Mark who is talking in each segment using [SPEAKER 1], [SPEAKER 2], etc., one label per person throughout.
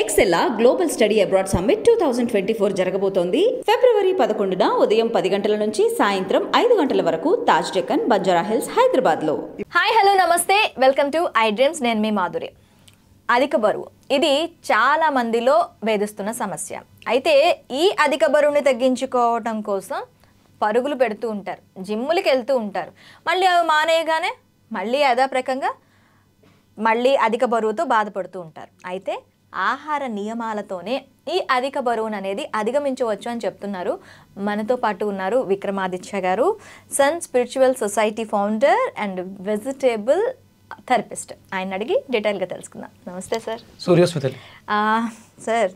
[SPEAKER 1] ఎక్సెల్లా global study abroad summit two thousand twenty four జరగబోతోంది ఫిబ్రవరి పదకొండున ఉదయం పది గంటల నుంచి సాయంత్రం ఐదు గంటల వరకు తాజ్ డెక్కన్ బంజారా హిల్స్ హైదరాబాద్ లో hi hello namaste welcome to I dreams నేను మీ మాధురి అధిక బరువు ఇది చాలా మందిలో వేధిస్తున్న సమస్య అయితే ఈ అధిక బరువుని తగ్గించుకోవటం కోసం పరుగులు పెడుతూ ఉంటారు జిమ్ములకి వెళ్తూ ఉంటారు మళ్ళీ అవి మానేయగానే మళ్ళీ అదాప్రకంగా మళ్ళీ అధిక బరువుతో బాధపడుతూ ఉంటారు అయితే ఆహార నియమాలతోనే ఈ అధిక బరువును అనేది అధిగమించవచ్చు అని చెప్తున్నారు మనతో పాటు ఉన్నారు విక్రమాదిత్య గారు sun spiritual society founder and vegetable therapist ఆయన అడిగి డీటెయిల్గా తెలుసుకుందాం నమస్తే సార్ సూర్యోస్మితలు సార్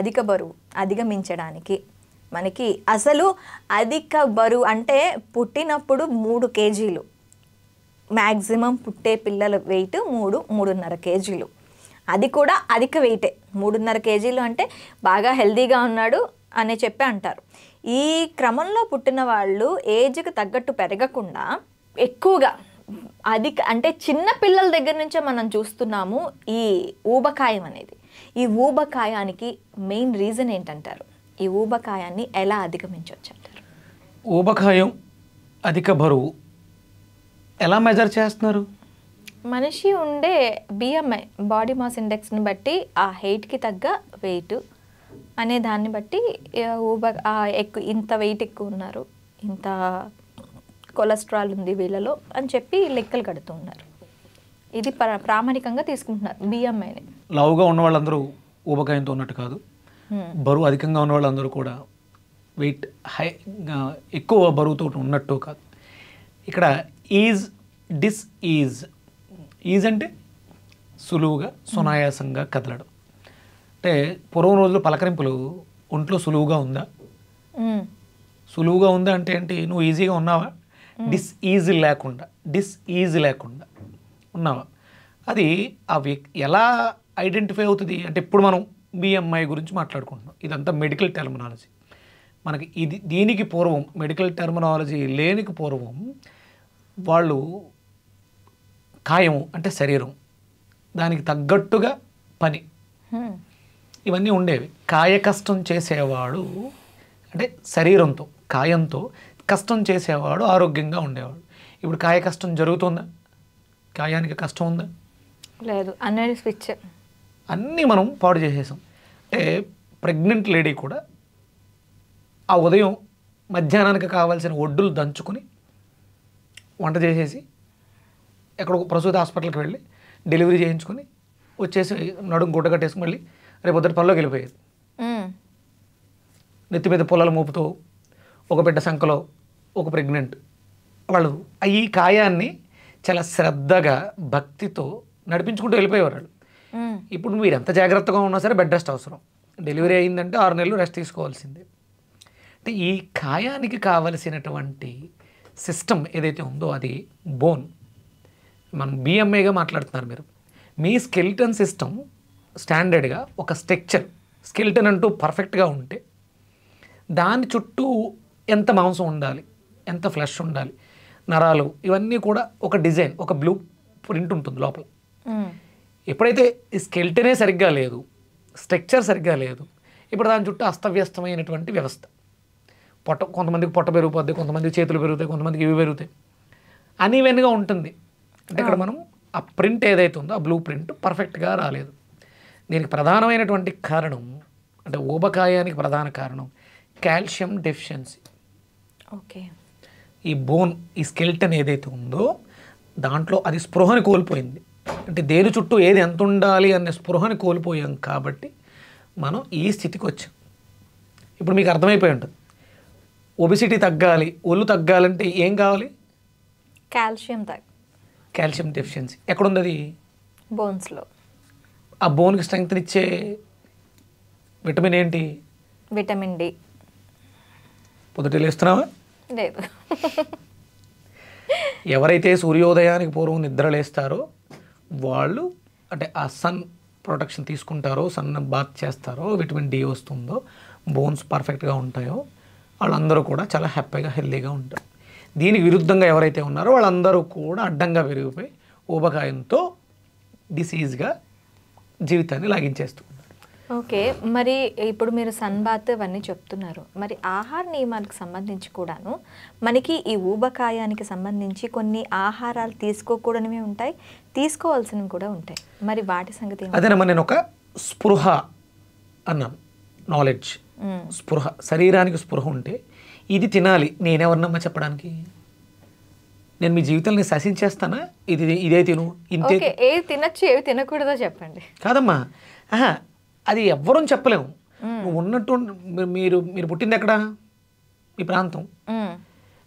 [SPEAKER 1] అధిక బరువు అధిగమించడానికి మనకి అసలు అధిక బరువు అంటే పుట్టినప్పుడు మూడు కేజీలు మ్యాక్సిమం పుట్టే పిల్లల వెయిట్ మూడు మూడున్నర కేజీలు అది కూడా అధిక వెయిటే మూడున్నర కేజీలు అంటే బాగా హెల్దీగా ఉన్నాడు అని చెప్పి అంటారు ఈ క్రమంలో పుట్టిన వాళ్ళు ఏజ్కి తగ్గట్టు పెరగకుండా ఎక్కువగా అధిక అంటే చిన్న పిల్లల దగ్గర నుంచే మనం చూస్తున్నాము ఈ ఊబకాయం అనేది ఈ ఊబకాయానికి మెయిన్ రీజన్ ఏంటంటారు ఈ ఊబకాయాన్ని ఎలా అధిగమించవచ్చు అంటారు
[SPEAKER 2] ఊబకాయం అధిక బరువు ఎలా మెజర్ చేస్తున్నారు
[SPEAKER 1] మనిషి ఉండే బిఎంఐ బాడీ మాస్ ఇండెక్స్ని బట్టి ఆ హెయిట్కి తగ్గ వెయిట్ అనే దాన్ని బట్టి ఊబర్ ఎక్కువ ఇంత వెయిట్ ఎక్కువ ఉన్నారు ఇంత కొలెస్ట్రాల్ ఉంది వీళ్ళలో అని చెప్పి లెక్కలు కడుతూ ఉన్నారు ఇది ప్రామాణికంగా తీసుకుంటున్నారు బిఎంఐని
[SPEAKER 2] లావుగా ఉన్న వాళ్ళందరూ ఊబకాయంతో ఉన్నట్టు కాదు బరువు అధికంగా ఉన్న వాళ్ళందరూ కూడా వెయిట్ హై ఎక్కువ బరువుతో ఉన్నట్టు కాదు ఇక్కడ ఈజ్ డిస్ ఈజ్ ఈజ్ అంటే సులువుగా సునాయాసంగా కదలడం అంటే పూర్వం రోజులు పలకరింపులు ఒంట్లో సులువుగా ఉందా సులువుగా ఉందా అంటే ఏంటి నువ్వు ఈజీగా ఉన్నావా డిస్ ఈజ్ లేకుండా డిస్ ఈజ్ లేకుండా ఉన్నావా అది ఆ వ్యక్తి ఎలా ఐడెంటిఫై అవుతుంది అంటే ఇప్పుడు మనం బిఎంఐ గురించి మాట్లాడుకుంటున్నాం ఇదంతా మెడికల్ టెర్మినాలజీ మనకి ఇది దీనికి పూర్వం మెడికల్ టెర్మినాలజీ లేనికి పూర్వం వాళ్ళు కాయము అంటే శరీరం దానికి తగ్గట్టుగా పని ఇవన్నీ ఉండేవి కాయ కష్టం చేసేవాడు అంటే శరీరంతో కాయంతో కష్టం చేసేవాడు ఆరోగ్యంగా ఉండేవాడు ఇప్పుడు కాయ కష్టం జరుగుతుందా కాయానికి కష్టం ఉందా
[SPEAKER 1] లేదు అన్నీ స్విచ్
[SPEAKER 2] అన్నీ మనం పాడు చేసేసాం అంటే ప్రెగ్నెంట్ లేడీ కూడా ఆ ఉదయం మధ్యాహ్నానికి కావాల్సిన ఒడ్డులు దంచుకొని వంట చేసేసి ఎక్కడో ప్రసూతి హాస్పిటల్కి వెళ్ళి డెలివరీ చేయించుకుని వచ్చేసి నడుము గుడ్డ కట్టేసుకుని మళ్ళీ రేపు పొద్దున పనిలోకి వెళ్ళిపోయేది నెత్తి మీద పొలాలు మోపుతూ ఒక బిడ్డ సంఖలో ఒక ప్రెగ్నెంట్ వాళ్ళు ఈ కాయాన్ని చాలా శ్రద్ధగా భక్తితో నడిపించుకుంటూ వెళ్ళిపోయేవారు వాళ్ళు ఇప్పుడు మీరు ఎంత జాగ్రత్తగా ఉన్నా సరే బెడ్ రెస్ట్ అవసరం డెలివరీ అయిందంటే ఆరు నెలలు రెస్ట్ తీసుకోవాల్సిందే అంటే ఈ కాయానికి కావలసినటువంటి సిస్టమ్ ఏదైతే ఉందో అది బోన్ మనం బిఎంఏగా మాట్లాడుతున్నారు మీరు మీ స్కెల్టన్ సిస్టమ్ స్టాండర్డ్గా ఒక స్ట్రక్చర్ స్కెల్టన్ అంటూ పర్ఫెక్ట్గా ఉంటే దాని చుట్టూ ఎంత మాంసం ఉండాలి ఎంత ఫ్లెష్ ఉండాలి నరాలు ఇవన్నీ కూడా ఒక డిజైన్ ఒక బ్లూ ప్రింట్ ఉంటుంది లోపల ఎప్పుడైతే ఈ స్కెల్టనే సరిగ్గా లేదు స్ట్రక్చర్ సరిగ్గా లేదు ఇప్పుడు దాని చుట్టూ అస్తవ్యస్తమైనటువంటి వ్యవస్థ పొట్ట కొంతమందికి పొట్ట పెరిగిపోద్ది కొంతమంది చేతులు పెరుగుతాయి కొంతమందికి ఇవి పెరుగుతాయి అనివెన్గా ఉంటుంది అంటే ఇక్కడ మనం ఆ ప్రింట్ ఏదైతే ఉందో ఆ బ్లూ ప్రింట్ పర్ఫెక్ట్గా రాలేదు దీనికి ప్రధానమైనటువంటి కారణం అంటే ఊబకాయానికి ప్రధాన కారణం కాల్షియం డెఫిషియన్సీ ఓకే ఈ బోన్ ఈ స్కెల్టన్ ఏదైతే ఉందో దాంట్లో అది స్పృహని కోల్పోయింది అంటే దేని చుట్టూ ఏది ఎంత ఉండాలి అనే స్పృహని కోల్పోయాం కాబట్టి మనం ఈ స్థితికి వచ్చాం ఇప్పుడు మీకు అర్థమైపోయి ఉంటుంది ఒబిసిటీ తగ్గాలి ఒళ్ళు తగ్గాలంటే ఏం కావాలి
[SPEAKER 1] కాల్షియం తగ్గ
[SPEAKER 2] కాల్షియం డెఫిషియన్సీ ఎక్కడుంది అది బోన్స్లో ఆ బోన్కి స్ట్రెంగ్త్ ఇచ్చే విటమిన్ ఏంటి విటమిన్ డి పొద్దుట లేస్తున్నావా లేదు ఎవరైతే సూర్యోదయానికి పూర్వం నిద్ర లేస్తారో వాళ్ళు అంటే ఆ సన్ ప్రొటెక్షన్ తీసుకుంటారో సన్ బాత్ చేస్తారో విటమిన్ డి వస్తుందో బోన్స్ పర్ఫెక్ట్గా ఉంటాయో వాళ్ళందరూ కూడా చాలా హ్యాపీగా హెల్తీగా ఉంటారు దీనికి విరుద్ధంగా ఎవరైతే ఉన్నారో వాళ్ళందరూ కూడా అడ్డంగా పెరిగిపోయి ఊబకాయంతో డిసీజ్గా జీవితాన్ని లాగించేస్తూ
[SPEAKER 1] ఓకే మరి ఇప్పుడు మీరు సన్బాత్ అవన్నీ చెప్తున్నారు మరి ఆహార నియమాలకు సంబంధించి కూడాను మనకి ఈ ఊబకాయానికి సంబంధించి కొన్ని ఆహారాలు తీసుకోకూడనివి ఉంటాయి తీసుకోవాల్సినవి కూడా ఉంటాయి మరి వాటి సంగతి అదేనమ్మా
[SPEAKER 2] నేను ఒక స్పృహ అన్నాను నాలెడ్జ్ స్పృహ శరీరానికి స్పృహ ఉంటే ఇది తినాలి నేనెవరినమ్మా చెప్పడానికి నేను మీ జీవితాన్ని శాసించేస్తానా ఇది ఇదే తిను ఇంతే
[SPEAKER 1] ఏది తినచ్చు ఏవి తినకూడదో చెప్పండి
[SPEAKER 2] కాదమ్మా అది ఎవ్వరూ చెప్పలేము నువ్వు ఉన్నట్టు మీరు మీరు పుట్టింది ఎక్కడ మీ ప్రాంతం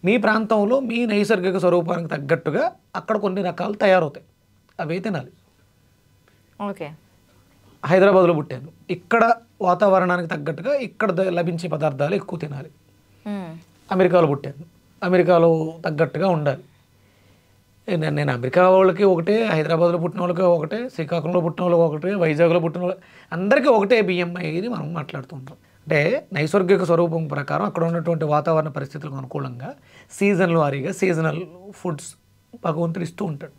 [SPEAKER 2] మీ ప్రాంతంలో మీ నైసర్గిక స్వరూపానికి తగ్గట్టుగా అక్కడ కొన్ని రకాలు తయారవుతాయి అవే తినాలి ఓకే హైదరాబాద్లో పుట్టాను ఇక్కడ వాతావరణానికి తగ్గట్టుగా ఇక్కడ లభించే పదార్థాలు ఎక్కువ తినాలి Hmm. అమెరికాలో పుట్టాను అమెరికాలో తగ్గట్టుగా ఉండాలి నేను అమెరికా వాళ్ళకి ఒకటే హైదరాబాద్లో పుట్టిన వాళ్ళకి ఒకటే శ్రీకాకుళంలో పుట్టిన వాళ్ళకి ఒకటే వైజాగ్లో పుట్టిన వాళ్ళకి అందరికీ ఒకటే బిఎంఐ ఇది మనం మాట్లాడుతుంటాం అంటే నైసర్గిక స్వరూపం ప్రకారం అక్కడ ఉన్నటువంటి వాతావరణ పరిస్థితులకు అనుకూలంగా సీజన్ వారీగా సీజనల్ ఫుడ్స్ భగవంతుడు ఇస్తూ ఉంటాడు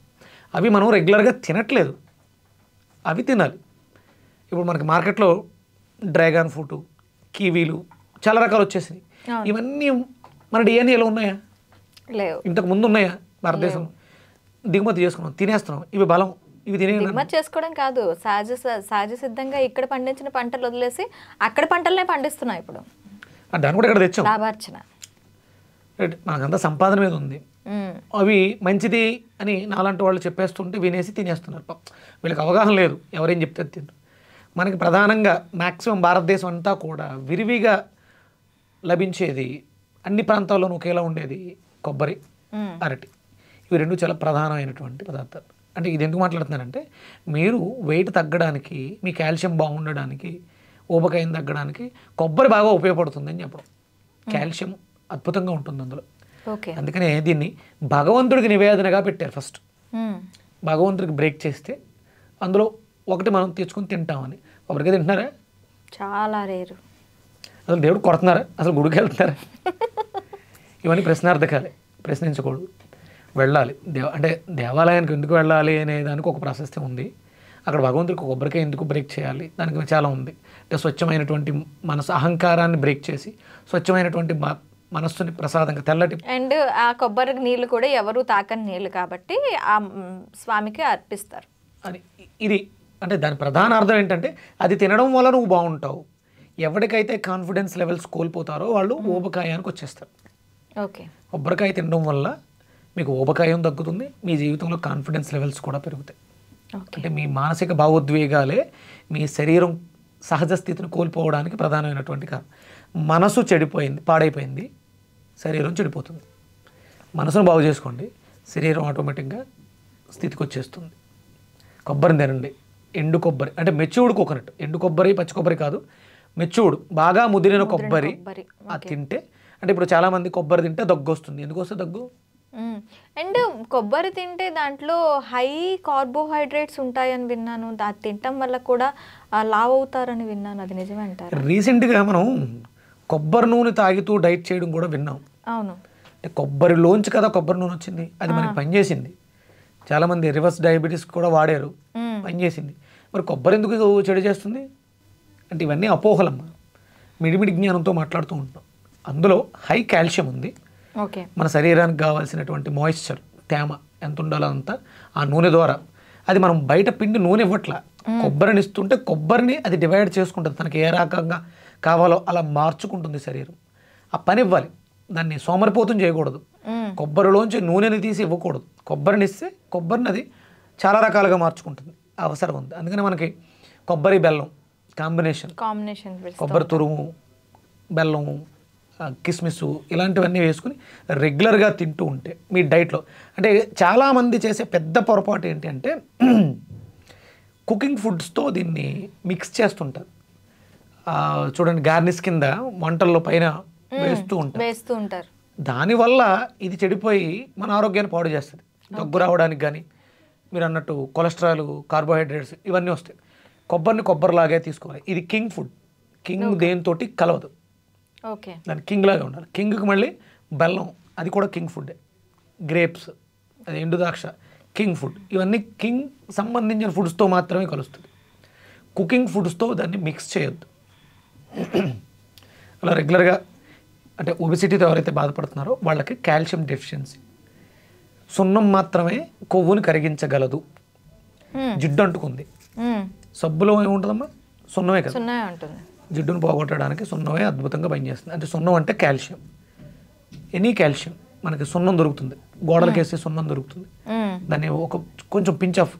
[SPEAKER 2] అవి మనం రెగ్యులర్గా తినట్లేదు అవి తినాలి ఇప్పుడు మనకి మార్కెట్లో డ్రాగన్ ఫ్రూట్ కివీలు చాలా రకాలు వచ్చేసినాయి ఇవన్నీ మన డిఎన్ఏలో ఉన్నాయా లేవు ఇంతకు ముందు ఉన్నాయా భారతదేశం దిగుమతి చేసుకున్నాం తినేస్తున్నాం ఇవి బలం ఇవి దిగుమతి
[SPEAKER 1] చేసుకోవడం కాదు సహజ సహజ సిద్ధంగా ఇక్కడ పండించిన పంటలు వదిలేసి అక్కడ పంటలనే పండిస్తున్నాం ఇప్పుడు
[SPEAKER 2] దాన్ని కూడా ఇక్కడ తెచ్చాం లాభార్చన మనకంతా సంపాదన మీద ఉంది అవి మంచిది అని నాలాంటి వాళ్ళు చెప్పేస్తుంటే వినేసి తినేస్తున్నారు వీళ్ళకి అవగాహన లేదు ఎవరేం చెప్తే తిన్నారు మనకి ప్రధానంగా మ్యాక్సిమం భారతదేశం అంతా కూడా విరివిగా లభించేది అన్ని ప్రాంతాల్లోనూ ఒకేలా ఉండేది కొబ్బరి అరటి ఇవి రెండు చాలా ప్రధానమైనటువంటి పదార్థాలు అంటే ఇది ఎందుకు మాట్లాడుతున్నానంటే మీరు వెయిట్ తగ్గడానికి మీ కాల్షియం బాగుండడానికి ఊబకాయం తగ్గడానికి కొబ్బరి బాగా ఉపయోగపడుతుంది అని చెప్పడం కాల్షియం అద్భుతంగా ఉంటుంది అందులో అందుకనే దీన్ని భగవంతుడికి నివేదనగా పెట్టారు ఫస్ట్ భగవంతుడికి బ్రేక్ చేస్తే అందులో ఒకటి మనం తెచ్చుకొని తింటామని కొబ్బరికి తింటున్నారా
[SPEAKER 1] చాలా రేరు
[SPEAKER 2] అసలు దేవుడు కొడుతున్నారా అసలు గుడికి వెళ్తున్నారా ఇవన్నీ ప్రశ్నార్థకాలి ప్రశ్నించకూడదు వెళ్ళాలి దేవ అంటే దేవాలయానికి ఎందుకు వెళ్ళాలి అనే దానికి ఒక ప్రశస్తి ఉంది అక్కడ భగవంతుడికి కొబ్బరికాయ ఎందుకు బ్రేక్ చేయాలి దానికి చాలా ఉంది అంటే స్వచ్ఛమైనటువంటి మనసు అహంకారాన్ని బ్రేక్ చేసి స్వచ్ఛమైనటువంటి మనస్సుని ప్రసాదంగా తెల్లటి
[SPEAKER 1] అండ్ ఆ కొబ్బరి నీళ్ళు కూడా ఎవరు తాకని నీళ్ళు కాబట్టి ఆ స్వామికి అర్పిస్తారు అని
[SPEAKER 2] ఇది అంటే దాని ప్రధాన అర్థం ఏంటంటే అది తినడం వల్ల నువ్వు బాగుంటావు ఎవరికైతే కాన్ఫిడెన్స్ లెవెల్స్ కోల్పోతారో వాళ్ళు hmm. ఊబకాయానికి వచ్చేస్తారు ఓకే కొబ్బరికాయ తినడం వల్ల మీకు ఊబకాయం తగ్గుతుంది మీ జీవితంలో కాన్ఫిడెన్స్ లెవెల్స్ కూడా పెరుగుతాయి అంటే మీ మానసిక భావోద్వేగాలే మీ శరీరం సహజ స్థితిని కోల్పోవడానికి ప్రధానమైనటువంటి కారణం మనసు చెడిపోయింది పాడైపోయింది శరీరం చెడిపోతుంది మనసును బాగు చేసుకోండి శరీరం ఆటోమేటిక్గా స్థితికి వచ్చేస్తుంది కొబ్బరిని తినండి ఎండు కొబ్బరి అంటే మెచ్యూర్డ్ కోకోనట్ ఎండు కొబ్బరి పచ్చి కొబ్బరి కాదు మెచ్యూర్డ్ బాగా ముదిరిన కొబ్బరి అది తింటే అంటే ఇప్పుడు చాలా మంది కొబ్బరి తింటే దగ్గు వస్తుంది ఎందుకు వస్తే దగ్గు
[SPEAKER 1] అండ్ కొబ్బరి తింటే దాంట్లో హై కార్బోహైడ్రేట్స్ ఉంటాయని విన్నాను అది తినటం వల్ల కూడా లావ్ అవుతారని విన్నాను అది నిజమే
[SPEAKER 2] రీసెంట్గా మనం కొబ్బరి నూనె తాగుతూ డైట్ చేయడం కూడా విన్నాం అవును అంటే కొబ్బరిలోంచి కదా కొబ్బరి నూనె వచ్చింది అది మనకి పనిచేసింది చాలామంది రివర్స్ డయాబెటీస్ కూడా వాడారు పనిచేసింది మరి కొబ్బరి ఎందుకు చెడు చేస్తుంది అంటే ఇవన్నీ అపోహలమ్మ మిడిమిడి జ్ఞానంతో మాట్లాడుతూ ఉంటాం అందులో హై కాల్షియం ఉంది ఓకే మన శరీరానికి కావాల్సినటువంటి మాయిశ్చర్ తేమ ఎంత ఉండాలో అంత ఆ నూనె ద్వారా అది మనం బయట పిండి నూనె ఇవ్వట్లా కొబ్బరిని ఇస్తుంటే కొబ్బరిని అది డివైడ్ చేసుకుంటుంది తనకి ఏ రకంగా కావాలో అలా మార్చుకుంటుంది శరీరం ఆ పని ఇవ్వాలి దాన్ని సోమరిపోతం చేయకూడదు కొబ్బరిలోంచి నూనెని తీసి ఇవ్వకూడదు కొబ్బరిని ఇస్తే కొబ్బరిని అది చాలా రకాలుగా మార్చుకుంటుంది అవసరం ఉంది అందుకని మనకి కొబ్బరి బెల్లం కాంబినేషన్
[SPEAKER 1] కాంబినేషన్ కొబ్బరి తురుము
[SPEAKER 2] బెల్లం కిస్మిస్ ఇలాంటివన్నీ వేసుకుని రెగ్యులర్గా తింటూ ఉంటే మీ డైట్లో అంటే చాలామంది చేసే పెద్ద పొరపాటు ఏంటి అంటే కుకింగ్ ఫుడ్స్తో దీన్ని మిక్స్ చేస్తుంటారు చూడండి గార్నిస్ కింద వంటల్లో పైన వేస్తూ ఉంటారు
[SPEAKER 1] వేస్తూ ఉంటారు
[SPEAKER 2] దానివల్ల ఇది చెడిపోయి మన ఆరోగ్యాన్ని పాడు చేస్తుంది
[SPEAKER 1] దగ్గు రావడానికి
[SPEAKER 2] కానీ మీరు అన్నట్టు కొలెస్ట్రాల్ కార్బోహైడ్రేట్స్ ఇవన్నీ వస్తాయి కొబ్బరిని కొబ్బరిలాగే తీసుకోవాలి ఇది కింగ్ ఫుడ్ కింగ్ దేంతో కలవదు ఓకే దాని కింగ్ లాగే ఉండాలి కింగ్కి మళ్ళీ బెల్లం అది కూడా కింగ్ ఫుడ్డే గ్రేప్స్ అది ఎండు ద్రాక్ష కింగ్ ఫుడ్ ఇవన్నీ కింగ్ సంబంధించిన ఫుడ్స్తో మాత్రమే కలుస్తుంది కుకింగ్ ఫుడ్స్తో దాన్ని మిక్స్ చేయొద్దు అలా రెగ్యులర్గా అంటే ఒబిసిటీతో ఎవరైతే బాధపడుతున్నారో వాళ్ళకి కాల్షియం డెఫిషియన్సీ సున్నం మాత్రమే కొవ్వుని కరిగించగలదు జిడ్డు అంటుకుంది సబ్బులో ఏముంటుందమ్మా సున్నమే కదా సున్నమే ఉంటుంది జిడ్డును పోగొట్టడానికి సున్నమే అద్భుతంగా పనిచేస్తుంది అంటే సున్నం అంటే కాల్షియం ఎనీ కాల్షియం మనకి సున్నం దొరుకుతుంది గోడలకు వేస్తే సున్నం దొరుకుతుంది దాన్ని ఒక కొంచెం పించ్ ఆఫ్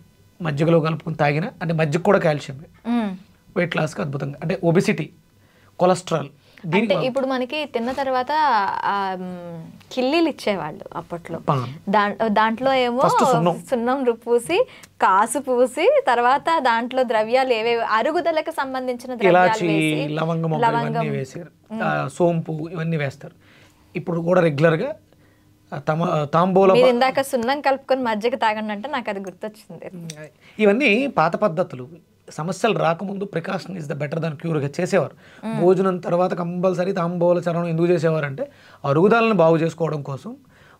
[SPEAKER 2] మజ్జిగలో కలుపుకొని తాగిన అంటే మజ్జిగ కూడా కాల్షియమే వెయిట్ లాస్కి అద్భుతంగా అంటే ఒబిసిటీ కొలెస్ట్రాల్ అంటే ఇప్పుడు
[SPEAKER 1] మనకి తిన్న తర్వాత కిల్లీలు ఇచ్చేవాళ్ళు అప్పట్లో దాంట్లో ఏమో సున్నం రుప్పూసి కాసు పూసి తర్వాత దాంట్లో ద్రవ్యాలు ఏవేవి అరుగుదలకు సంబంధించిన లవంగం లవంగం
[SPEAKER 2] సోంపు ఇవన్నీ వేస్తారు ఇప్పుడు కూడా రెగ్యులర్ గా తాంబూలం
[SPEAKER 1] ఇందాక సున్నం కలుపుకొని మజ్జిగ తాగండి అంటే నాకు అది గుర్తొచ్చింది
[SPEAKER 2] ఇవన్నీ పాత పద్ధతులు సమస్యలు రాకముందు precaution is the better than క్యూర్గా చేసేవారు భోజనం తర్వాత కంపల్సరీ తాంబోల చరణం ఎందుకు చేసేవారంటే అరుగుదలను బాగు చేసుకోవడం కోసం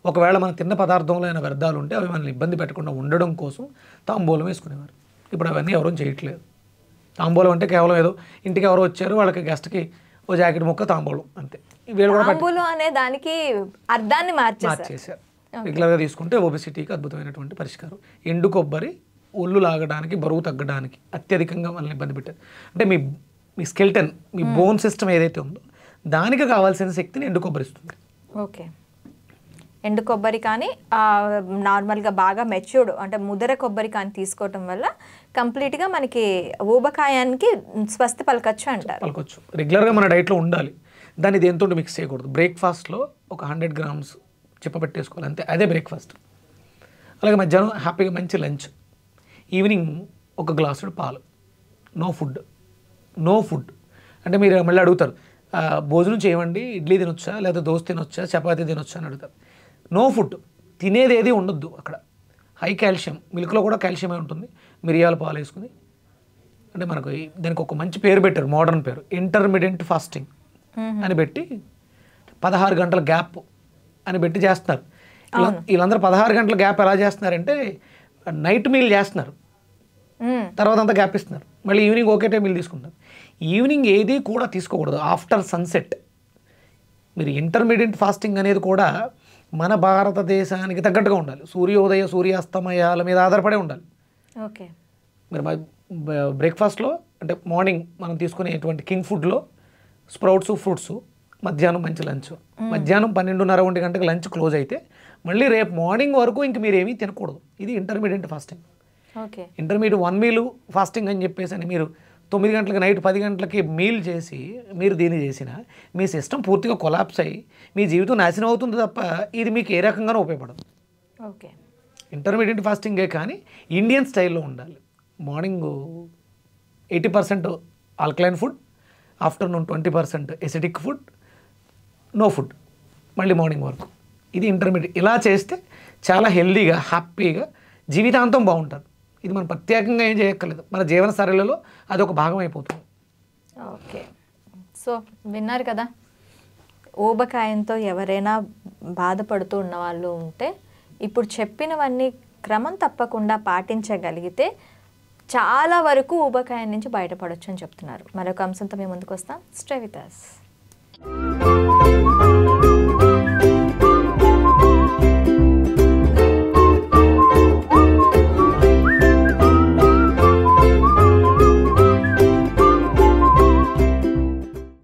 [SPEAKER 2] ఒకవేళ మన తిన్న పదార్థంలో అయిన వ్యర్థాలు ఉంటే అవి మనల్ని ఇబ్బంది పెట్టకుండా ఉండడం కోసం తాంబూలం వేసుకునేవారు ఇప్పుడు అవన్నీ ఎవరూ చేయట్లేదు తాంబూలం అంటే కేవలం ఏదో ఇంటికి ఎవరు వచ్చారు వాళ్ళకి గెస్ట్కి ఓ జాకెట్ ముక్క తాంబూలం అంతే వీళ్ళు
[SPEAKER 1] కూడా అనే దానికి అర్థాన్ని మార్చేసారు రెగ్యులర్గా
[SPEAKER 2] తీసుకుంటే ఓబిసిటీకి అద్భుతమైనటువంటి పరిష్కారం ఎండు కొబ్బరి ఒళ్ళు లాగడానికి బరువు తగ్గడానికి అత్యధికంగా మనల్ని ఇబ్బంది పెట్టారు అంటే మీ మీ స్కెల్టన్ మీ బోన్ సిస్టమ్ ఏదైతే ఉందో దానికి కావాల్సిన శక్తిని ఎండు కొబ్బరిస్తుంది
[SPEAKER 1] ఓకే ఎండు కొబ్బరి కానీ నార్మల్గా బాగా మెచ్యూర్డ్ అంటే ముదర కొబ్బరి కానీ తీసుకోవటం వల్ల కంప్లీట్గా మనకి ఊబకాయానికి స్వస్థ పలకచ్చు అంటారు
[SPEAKER 2] పలకొచ్చు రెగ్యులర్గా మన డైట్లో ఉండాలి దాన్ని దేంతో మిక్స్ చేయకూడదు బ్రేక్ఫాస్ట్లో ఒక హండ్రెడ్ గ్రామ్స్ చిప్పపెట్టేసుకోవాలి అంతే అదే బ్రేక్ఫాస్ట్ అలాగే మధ్యాహ్నం హ్యాపీగా మంచి లంచ్ ఈవినింగ్ ఒక గ్లాసు పాలు నో ఫుడ్ నో ఫుడ్ అంటే మీరు మళ్ళీ అడుగుతారు భోజనం చేయండి ఇడ్లీ తినొచ్చా లేదా దోశ తినొచ్చా చపాతీ తినొచ్చా అని అడుగుతారు నో ఫుడ్ తినేది ఏది ఉండొద్దు అక్కడ హై కాల్షియం మిల్క్లో కూడా కాల్షియమే ఉంటుంది మిరియాల పాలు వేసుకుని అంటే మనకు దానికి ఒక మంచి పేరు పెట్టారు మోడర్న్ పేరు ఇంటర్మీడియట్ ఫాస్టింగ్ అని పెట్టి పదహారు గంటల గ్యాప్ అని పెట్టి చేస్తున్నారు వీళ్ళందరూ పదహారు గంటల గ్యాప్ ఎలా చేస్తున్నారంటే నైట్ మీల్ చేస్తున్నారు Hmm. తర్వాత అంతా గ్యాప్ ఇస్తున్నారు మళ్ళీ ఈవినింగ్ ఓకే టైం వీళ్ళు తీసుకుంటారు ఈవినింగ్ ఏది కూడా తీసుకోకూడదు ఆఫ్టర్ సన్సెట్ మీరు ఇంటర్మీడియట్ ఫాస్టింగ్ అనేది కూడా మన భారతదేశానికి తగ్గట్టుగా ఉండాలి సూర్యోదయ సూర్యాస్తమయాల మీద ఆధారపడి ఉండాలి ఓకే మీరు బ్రేక్ఫాస్ట్లో అంటే మార్నింగ్ మనం తీసుకునేటువంటి కింగ్ ఫుడ్లో స్ప్రౌట్స్ ఫ్రూట్స్ మధ్యాహ్నం మంచి లంచ్ hmm. మధ్యాహ్నం పన్నెండున్నర ఒంటి గంటకి లంచ్ క్లోజ్ అయితే మళ్ళీ రేపు మార్నింగ్ వరకు ఇంక మీరు ఏమీ తినకూడదు ఇది intermediate fasting okay intermediate one meal fasting అని చెప్పేసి అని మీరు తొమ్మిది గంటలకి నైట్ పది గంటలకి మీల్ చేసి మీరు దీన్ని చేసిన మీ సిస్టమ్ పూర్తిగా కొలాప్స్ అయ్యి మీ జీవితం నాశనం అవుతుంది తప్ప ఇది మీకు ఏ రకంగానూ ఉపయోగపడదు ఓకే ఇంటర్మీడియట్ ఫాస్టింగే కానీ ఇండియన్ స్టైల్లో ఉండాలి morning eighty percent alkaline food afternoon twenty percent acidic food no food మళ్ళీ మార్నింగ్ వరకు ఇది ఇంటర్మీడియట్ ఇలా చేస్తే చాలా హెల్దీగా హ్యాపీగా జీవితాంతం బాగుంటుంది ఇది మనం ప్రత్యేకంగా ఏం చేయక్కర్లేదు మన జీవన సరళిలో అది ఒక భాగం అయిపోతుంది
[SPEAKER 1] ఓకే సో విన్నారు కదా ఊబకాయంతో ఎవరైనా బాధపడుతూ ఉన్న వాళ్ళు ఉంటే ఇప్పుడు చెప్పినవన్నీ క్రమం తప్పకుండా పాటించగలిగితే చాలా వరకు ఊబకాయం నుంచి బయటపడవచ్చు అని చెప్తున్నారు మరొక అంశంతో మేము ముందుకు వస్తాం స్ట్రెవితాస్